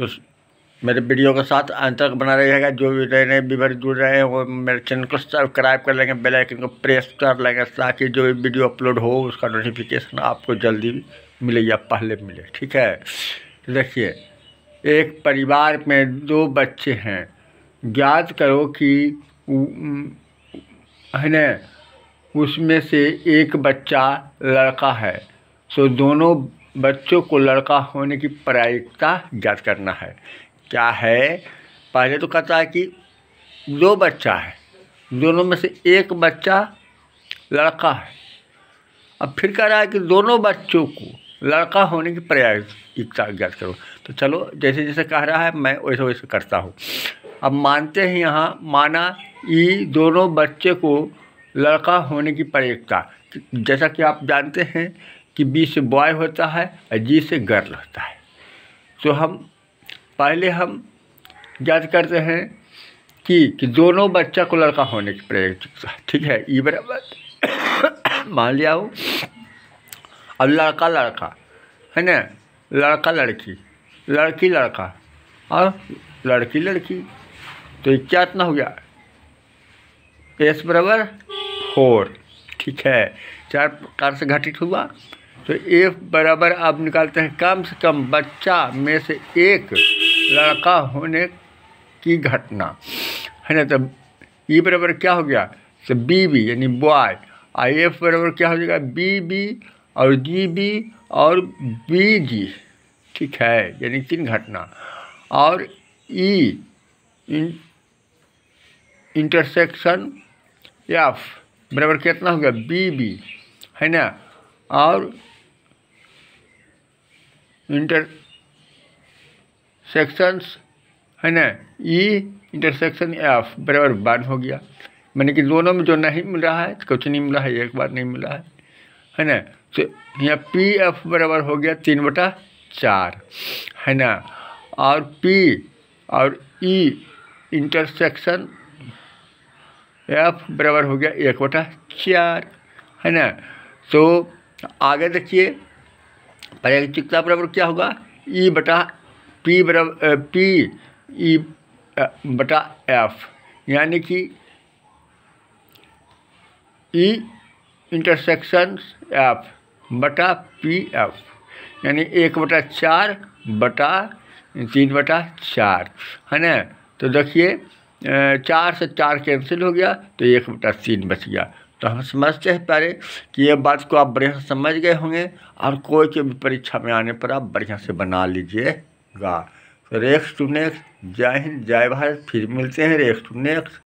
तो मेरे वीडियो के साथ अंत तक बना रहिएगा जो भी नए नए विवर जुड़ रहे हैं वो मेरे चैनल को सब्सक्राइब कर लेंगे बेल आइकन को प्रेस कर लेंगे ताकि जो भी वीडियो अपलोड हो उसका नोटिफिकेशन आपको जल्दी मिले या पहले मिले ठीक है तो देखिए एक परिवार में दो बच्चे हैं ज्ञात करो कि है न उसमें से एक बच्चा लड़का है सो तो दोनों बच्चों को लड़का होने की प्रायिकता ज्ञात करना है क्या है पहले तो कहता है कि दो बच्चा है दोनों में से एक बच्चा लड़का है अब फिर कह रहा है कि दोनों बच्चों को लड़का होने की प्रायिकता ज्ञात करो तो चलो जैसे जैसे कह रहा है मैं वैसे वैसे करता हूँ अब मानते हैं यहाँ माना ई दोनों बच्चे को लड़का होने की प्रायिकता जैसा कि आप जानते हैं कि बी से बॉय होता है और जी से गर्ल होता है तो हम पहले हम याद करते हैं कि, कि दोनों बच्चा को लड़का होने की प्रयोगता ठीक है ई बराबर मान लिया हो अब लड़का लड़का है ना लड़का लड़की लड़की लड़का और हाँ? लड़की लड़की तो क्या इतना हो गया एस बराबर फोर ठीक है चार प्रकार से घटित हुआ तो एफ बराबर आप निकालते हैं कम से कम बच्चा में से एक लड़का होने की घटना है ना तो ई बराबर क्या हो गया तो बी बी यानी बॉय आई एफ बराबर क्या हो जाएगा बी बी और जी बी और बी जी ठीक है यानी तीन घटना और ई इंटरसेक्शन एफ बराबर कितना हो गया बी बी है ना और इंटर सेक्शंस है ना ई इंटरसेक्शन एफ बराबर वन हो गया मैंने कि दोनों में जो नहीं मिल रहा है तो कुछ नहीं मिला है एक बार नहीं मिला है है ना तो यहाँ पी एफ बराबर हो गया तीन बटा चार है ना और पी और ई इंटरसेक्शन एफ बराबर हो गया एक बटा चार है ना तो आगे देखिए प्रायोगिकता बराबर क्या होगा ई e बटा पी बराबर पी ई बटा एफ यानी कि ई इंटरसेक्शन एफ बटा पी एफ यानी एक बटा चार बटा तीन बटा चार है ना तो देखिए चार से चार कैंसिल हो गया तो एक बटा तीन बच गया तो हम समझते हैं प्यारे कि ये बात को आप बढ़िया समझ गए होंगे और कोई के भी परीक्षा में आने पर आप बढ़िया से बना लीजिएगा तो रेक्स टू नेक्स्ट जय हिंद जय भारत फिर मिलते हैं रेक्स टू नेक्स्ट